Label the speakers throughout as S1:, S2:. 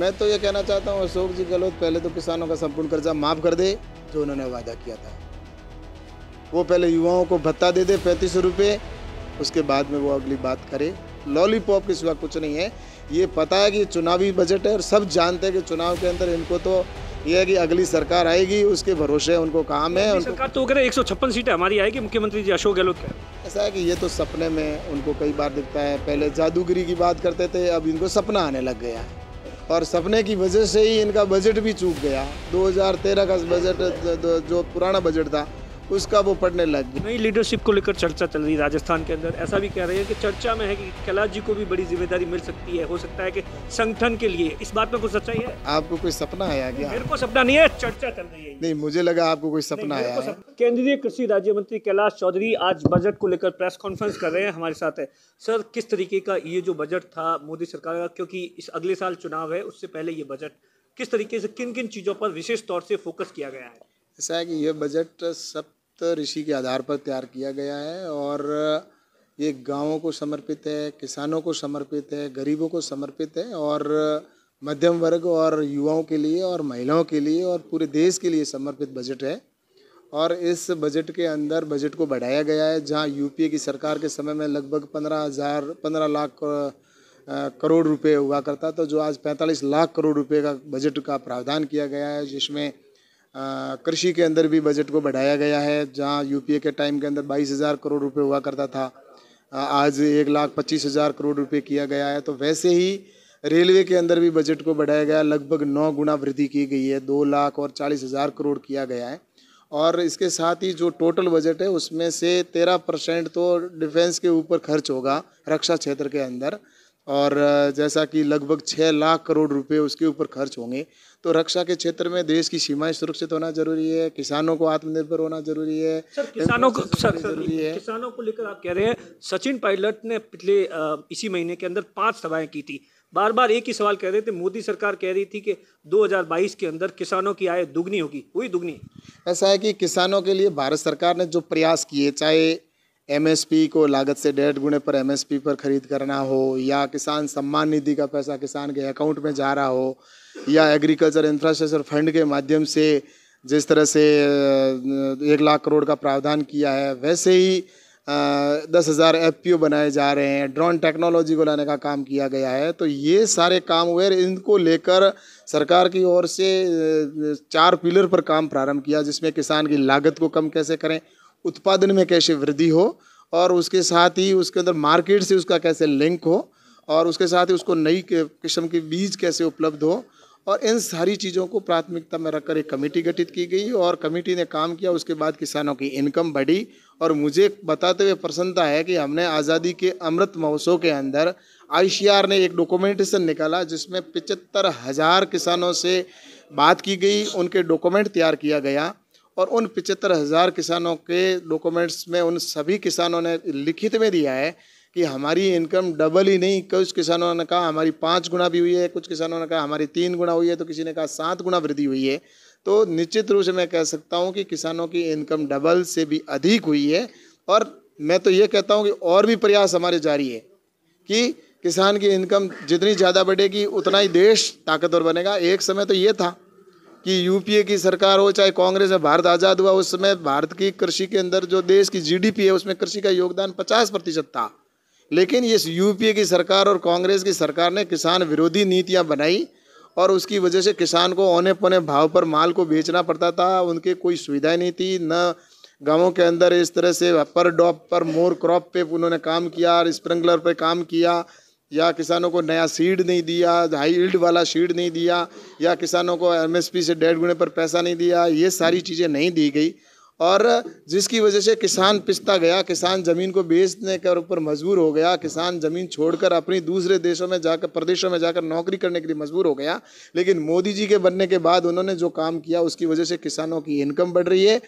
S1: मैं तो ये कहना चाहता हूँ अशोक जी गहलोत पहले तो किसानों का संपूर्ण कर्जा माफ़ कर दे जो उन्होंने वादा किया था वो पहले युवाओं को भत्ता दे दे पैंतीस सौ रुपये उसके बाद में वो अगली बात करे लॉलीपॉप के सिवा कुछ नहीं है ये पता है कि चुनावी बजट है और सब जानते हैं कि चुनाव के अंदर इनको तो ये है कि अगली सरकार आएगी उसके भरोसे उनको काम है उनको
S2: सरकार तो कह रहे एक सौ छप्पन सीटें हमारी आएगी मुख्यमंत्री जी अशोक गहलोत
S1: ऐसा है कि ये तो सपने में उनको कई बार दिखता है पहले जादूगिरी की बात करते थे अब इनको सपना आने लग गया है और सपने की वजह से ही इनका बजट भी चूक गया 2013 का बजट जो पुराना बजट था उसका वो पढ़ने लग
S2: गया नई लीडरशिप को लेकर चर्चा चल रही है राजस्थान के अंदर ऐसा भी कह रहे हैं कि चर्चा में है कि कैलाश जी को भी बड़ी जिम्मेदारी मिल सकती है हो सकता है कि संगठन के लिए इस बात में कुछ सच्चाई है
S1: आपको कोई सपना आया क्या मेरे
S2: को सपना नहीं है चर्चा चल रही है
S1: नहीं मुझे लगा आपको कोई सपना आया
S2: केंद्रीय कृषि राज्य मंत्री कैलाश चौधरी आज बजट को लेकर प्रेस कॉन्फ्रेंस कर रहे हैं हमारे साथ है सर किस तरीके का ये जो बजट था मोदी सरकार का क्योंकि इस अगले साल चुनाव है उससे पहले ये बजट किस तरीके से किन किन चीज़ों पर विशेष तौर से फोकस किया गया है
S1: ऐसा है कि यह बजट सब ऋषि के आधार पर तैयार किया गया है और ये गाँवों को समर्पित है किसानों को समर्पित है गरीबों को समर्पित है और मध्यम वर्ग और युवाओं के लिए और महिलाओं के लिए और पूरे देश के लिए समर्पित बजट है और इस बजट के अंदर बजट को बढ़ाया गया है जहां यूपीए की सरकार के समय में लगभग पंद्रह हज़ार पंद्रह लाख करोड़ रुपए हुआ करता तो जो आज पैंतालीस लाख करोड़ रुपए का बजट का प्रावधान किया गया है जिसमें कृषि के अंदर भी बजट को बढ़ाया गया है जहाँ यूपीए के टाइम के अंदर बाईस हज़ार करोड़ रुपए हुआ करता था आज एक लाख पच्चीस हज़ार करोड़ रुपए किया गया है तो वैसे ही रेलवे के अंदर भी बजट को बढ़ाया गया लगभग नौ गुना वृद्धि की गई है दो लाख और चालीस हज़ार करोड़ किया गया है और इसके साथ ही जो टोटल बजट है उसमें से तेरह परसेंट तो डिफेंस के ऊपर खर्च होगा रक्षा क्षेत्र के अंदर और जैसा कि लगभग छः लाख करोड़ रुपए उसके ऊपर खर्च होंगे तो रक्षा के क्षेत्र में देश की सीमाएं सुरक्षित होना जरूरी है किसानों को आत्मनिर्भर होना जरूरी है सर किसानों को सर, सर है किसानों को लेकर आप कह रहे हैं सचिन
S2: पायलट ने पिछले इसी महीने के अंदर पांच सभाएं की थी बार बार एक ही सवाल कह रहे थे मोदी सरकार कह रही थी कि 2022 के अंदर किसानों की आय दुगनी होगी वही दुगनी
S1: ऐसा है कि किसानों के लिए भारत सरकार ने जो प्रयास किए चाहे एमएसपी को लागत से डेढ़ गुणे पर एमएसपी पर खरीद करना हो या किसान सम्मान निधि का पैसा किसान के अकाउंट में जा रहा हो या एग्रीकल्चर इंफ्रास्ट्रक्चर फंड के माध्यम से जिस तरह से एक लाख करोड़ का प्रावधान किया है वैसे ही दस हज़ार एफ बनाए जा रहे हैं ड्रोन टेक्नोलॉजी को लाने का काम किया गया है तो ये सारे काम हुए इनको लेकर सरकार की ओर से चार पिलर पर काम प्रारंभ किया जिसमें किसान की लागत को कम कैसे करें उत्पादन में कैसे वृद्धि हो और उसके साथ ही उसके अंदर मार्केट से उसका कैसे लिंक हो और उसके साथ ही उसको नई किस्म के बीज कैसे उपलब्ध हो और इन सारी चीज़ों को प्राथमिकता में रखकर एक कमेटी गठित की गई और कमेटी ने काम किया उसके बाद किसानों की इनकम बढ़ी और मुझे बताते हुए प्रसन्नता है कि हमने आज़ादी के अमृत महोत्सव के अंदर आई ने एक डॉक्यूमेंटेशन निकाला जिसमें पिचहत्तर हज़ार किसानों से बात की गई उनके डॉक्यूमेंट तैयार किया गया और उन पिचहत्तर हज़ार किसानों के डॉक्यूमेंट्स में उन सभी किसानों ने लिखित में दिया है कि हमारी इनकम डबल ही नहीं कुछ किसानों ने कहा हमारी पाँच गुना भी हुई है कुछ किसानों ने कहा हमारी तीन गुना हुई है तो किसी ने कहा सात गुना वृद्धि हुई है तो निश्चित रूप से मैं कह सकता हूँ कि किसानों की इनकम डबल से भी अधिक हुई है और मैं तो ये कहता हूँ कि और भी प्रयास हमारे जारी है कि किसान की इनकम जितनी ज़्यादा बढ़ेगी उतना ही देश ताकतवर बनेगा एक समय तो ये था कि यूपीए की सरकार हो चाहे कांग्रेस है भारत आज़ाद हुआ उस समय भारत की कृषि के अंदर जो देश की जीडीपी है उसमें कृषि का योगदान पचास प्रतिशत था लेकिन इस यूपीए की सरकार और कांग्रेस की सरकार ने किसान विरोधी नीतियाँ बनाई और उसकी वजह से किसान को औने पौने भाव पर माल को बेचना पड़ता था उनकी कोई सुविधाएँ नहीं थी न गाँवों के अंदर इस तरह से पर डॉप पर मोर क्रॉप पर उन्होंने काम किया स्प्रिंकलर पर काम किया या किसानों को नया सीड नहीं दिया हाई इल्ड वाला सीड नहीं दिया या किसानों को एमएसपी से डेढ़ गुणे पर पैसा नहीं दिया ये सारी चीज़ें नहीं दी गई और जिसकी वजह से किसान पिसता गया किसान ज़मीन को बेचने के ऊपर मजबूर हो गया किसान ज़मीन छोड़कर अपनी दूसरे देशों में जाकर प्रदेशों में जाकर नौकरी करने के लिए मजबूर हो गया लेकिन मोदी जी के बनने के बाद उन्होंने जो काम किया उसकी वजह से किसानों की इनकम बढ़ रही है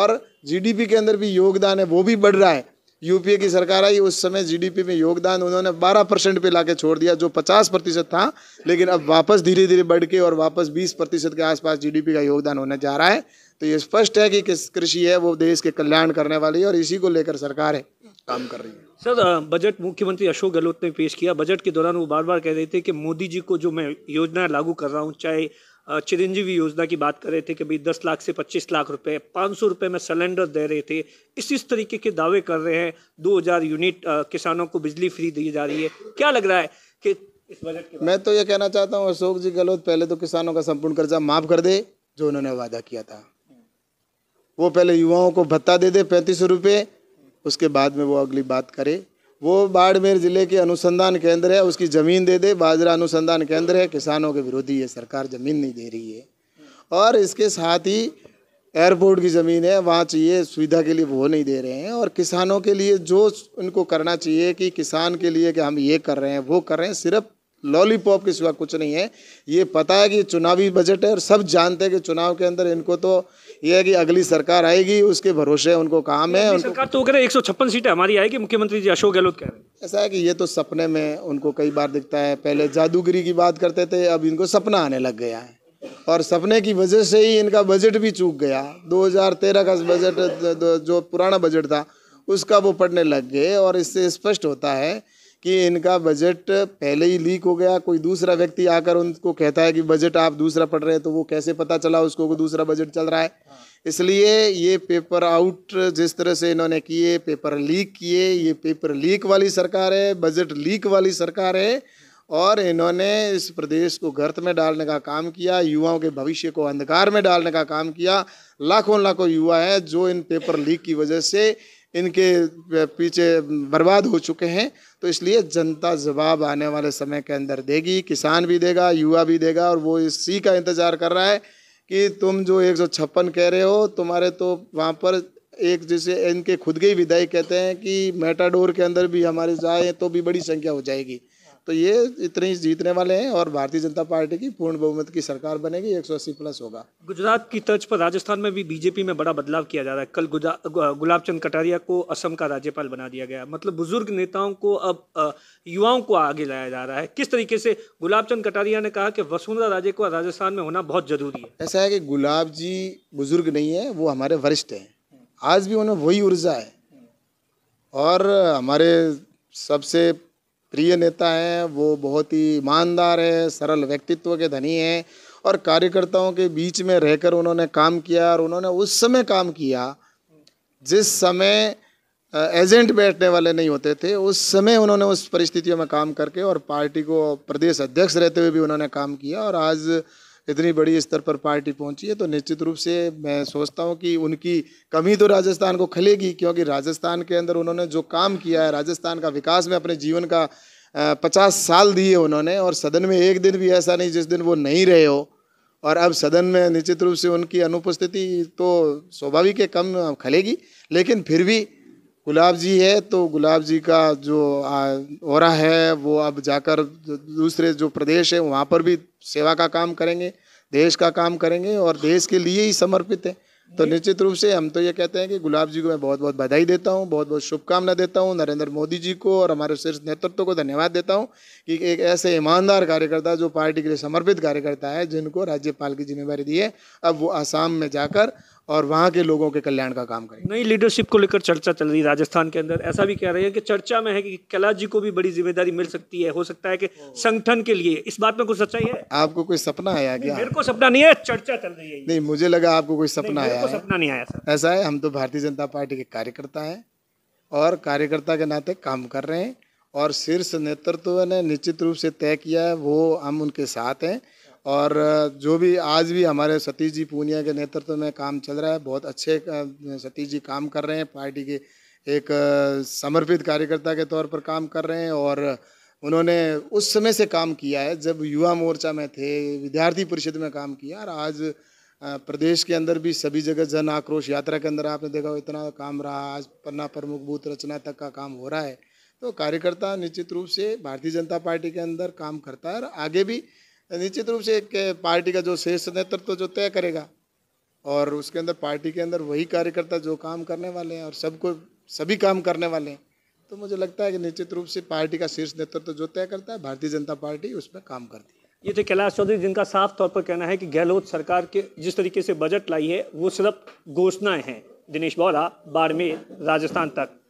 S1: और जीडीपी के अंदर भी योगदान है वो भी बढ़ रहा है यूपीए की सरकार आई उस समय जीडीपी में योगदान उन्होंने 12 परसेंट पे लाके छोड़ दिया जो 50 प्रतिशत था लेकिन अब वापस धीरे धीरे बढ़ के और वापस 20 प्रतिशत के आसपास जीडीपी का योगदान होने जा रहा है तो ये स्पष्ट है कि किस कृषि है वो देश के कल्याण करने वाली है और इसी को लेकर सरकार है काम कर रही है
S2: सर बजट मुख्यमंत्री अशोक गहलोत ने पेश किया बजट के दौरान वो बार बार कह रहे थे कि मोदी जी को जो मैं योजना लागू कर रहा हूँ चाहे चिरंजीवी योजना की बात कर रहे थे कि भाई दस लाख से पच्चीस लाख रुपए पाँच सौ रुपये में सिलेंडर दे रहे थे इस इस तरीके के दावे कर रहे हैं दो हज़ार यूनिट किसानों को बिजली फ्री दी जा रही है क्या लग रहा है कि इस बजट के मैं तो
S1: ये कहना चाहता हूँ अशोक जी गहलोत पहले तो किसानों का संपूर्ण कर्जा माफ़ कर दे जो उन्होंने वादा किया था वो पहले युवाओं को भत्ता दे दे पैंतीस सौ उसके बाद में वो अगली बात करे वो बाड़मेर ज़िले के अनुसंधान केंद्र है उसकी ज़मीन दे दे बाजरा अनुसंधान केंद्र है किसानों के विरोधी है सरकार ज़मीन नहीं दे रही है और इसके साथ ही एयरपोर्ट की ज़मीन है वहाँ चाहिए सुविधा के लिए वो नहीं दे रहे हैं और किसानों के लिए जो उनको करना चाहिए कि किसान के लिए कि हम ये कर रहे हैं वो कर रहे हैं सिर्फ लॉलीपॉप के सिवा कुछ नहीं है ये पता है कि चुनावी बजट है और सब जानते हैं कि चुनाव के अंदर इनको तो ये है कि अगली सरकार आएगी उसके भरोसे उनको काम है उनको
S2: सरकार तो कह रहे एक सौ छप्पन सीटें हमारी आएगी मुख्यमंत्री जी अशोक गहलोत कह रहे
S1: हैं ऐसा है कि ये तो सपने में उनको कई बार दिखता है पहले जादूगिरी की बात करते थे अब इनको सपना आने लग गया है और सपने की वजह से ही इनका बजट भी चूक गया दो का बजट जो पुराना बजट था उसका वो पढ़ने लग गए और इससे स्पष्ट होता है कि इनका बजट पहले ही लीक हो गया कोई दूसरा व्यक्ति आकर उनको कहता है कि बजट आप दूसरा पढ़ रहे हैं तो वो कैसे पता चला उसको कि दूसरा बजट चल रहा है इसलिए ये पेपर आउट जिस तरह से इन्होंने किए पेपर लीक किए ये पेपर लीक वाली सरकार है बजट लीक वाली सरकार है और इन्होंने इस प्रदेश को गर्त में डालने का काम किया युवाओं के भविष्य को अंधकार में डालने का काम किया लाखों लाखों युवा हैं जो इन पेपर लीक की वजह से इनके पीछे बर्बाद हो चुके हैं तो इसलिए जनता जवाब आने वाले समय के अंदर देगी किसान भी देगा युवा भी देगा और वो इसी का इंतज़ार कर रहा है कि तुम जो एक सौ छप्पन कह रहे हो तुम्हारे तो वहाँ पर एक जैसे इनके खुद के ही विधायक कहते हैं कि मेटाडोर के अंदर भी हमारे जाए तो भी बड़ी संख्या हो जाएगी तो ये इतने ही जीतने वाले हैं और भारतीय जनता पार्टी की पूर्ण बहुमत की सरकार बनेगी 180 प्लस होगा
S2: गुजरात की तर्ज पर राजस्थान में भी बीजेपी में बड़ा बदलाव किया जा रहा है कल गुलाब चंद कटारिया को असम का राज्यपाल बना दिया गया मतलब बुजुर्ग नेताओं को अब युवाओं को आगे लाया जा रहा है किस तरीके से गुलाब चंद कटारिया ने कहा कि वसुंधरा
S1: राजे को राजस्थान में होना बहुत जरूरी है ऐसा है कि गुलाब जी बुजुर्ग नहीं है वो हमारे वरिष्ठ हैं आज भी उन्हें वही ऊर्जा है और हमारे सबसे प्रिय नेता हैं वो बहुत ही ईमानदार है सरल व्यक्तित्व के धनी हैं और कार्यकर्ताओं के बीच में रहकर उन्होंने काम किया और उन्होंने उस समय काम किया जिस समय एजेंट बैठने वाले नहीं होते थे उस समय उन्होंने उस परिस्थितियों में काम करके और पार्टी को प्रदेश अध्यक्ष रहते हुए भी उन्होंने काम किया और आज इतनी बड़ी स्तर पर पार्टी पहुंची है तो निश्चित रूप से मैं सोचता हूं कि उनकी कमी तो राजस्थान को खलेगी क्योंकि राजस्थान के अंदर उन्होंने जो काम किया है राजस्थान का विकास में अपने जीवन का पचास साल दिए उन्होंने और सदन में एक दिन भी ऐसा नहीं जिस दिन वो नहीं रहे हो और अब सदन में निश्चित रूप से उनकी अनुपस्थिति तो स्वाभाविक है कम खलेगी लेकिन फिर भी गुलाब जी है तो गुलाब जी का जो ओरा है वो अब जाकर दूसरे जो प्रदेश है वहाँ पर भी सेवा का काम करेंगे देश का काम करेंगे और देश के लिए ही समर्पित है तो निश्चित रूप से हम तो ये कहते हैं कि गुलाब जी को मैं बहुत बहुत बधाई देता हूँ बहुत बहुत शुभकामना देता हूँ नरेंद्र मोदी जी को और हमारे शीर्ष नेतृत्व को धन्यवाद देता हूँ कि एक ऐसे ईमानदार कार्यकर्ता जो पार्टी के लिए समर्पित कार्यकर्ता है जिनको राज्यपाल की जिम्मेवारी दी है अब वो आसाम में जाकर और वहाँ के लोगों के कल्याण का काम करें
S2: नई लीडरशिप को लेकर चर्चा चल रही है राजस्थान के अंदर ऐसा भी कह रहे हैं कि चर्चा में है कि कैलाश जी को भी बड़ी जिम्मेदारी मिल सकती है हो सकता है कि संगठन के लिए इस बात में कुछ सच्चाई है
S1: आपको कोई सपना आया क्या मेरे को
S2: सपना नहीं है चर्चा चल रही है
S1: नहीं मुझे लगा आपको कोई सपना आया सपना नहीं आया ऐसा है हम तो भारतीय जनता पार्टी के कार्यकर्ता है और कार्यकर्ता के नाते काम कर रहे हैं और शीर्ष नेतृत्व ने निश्चित रूप से तय किया है वो हम उनके साथ हैं और जो भी आज भी हमारे सतीश जी पूनिया के नेतृत्व में काम चल रहा है बहुत अच्छे सतीश जी काम कर रहे हैं पार्टी के एक समर्पित कार्यकर्ता के तौर पर काम कर रहे हैं और उन्होंने उस समय से काम किया है जब युवा मोर्चा में थे विद्यार्थी परिषद में काम किया और आज प्रदेश के अंदर भी सभी जगह जन आक्रोश यात्रा के अंदर आपने देखा इतना काम रहा आज पन्ना प्रमुख बूथ रचना तक का काम हो रहा है तो कार्यकर्ता निश्चित रूप से भारतीय जनता पार्टी के अंदर काम करता है और आगे भी निश्चित रूप से एक पार्टी का जो शीर्ष नेतृत्व तो जो तय करेगा और उसके अंदर पार्टी के अंदर वही कार्यकर्ता जो काम करने वाले हैं और सबको सभी काम करने वाले हैं तो मुझे लगता है कि निश्चित रूप से पार्टी का शीर्ष नेतृत्व तो जो तय करता है भारतीय जनता पार्टी उस पर काम करती है ये थे कैलाश चौधरी जिनका
S2: साफ तौर पर कहना है कि गहलोत सरकार के जिस तरीके से बजट लाई है वो सिर्फ घोषणाएं हैं दिनेश बौरा बाड़मेर राजस्थान तक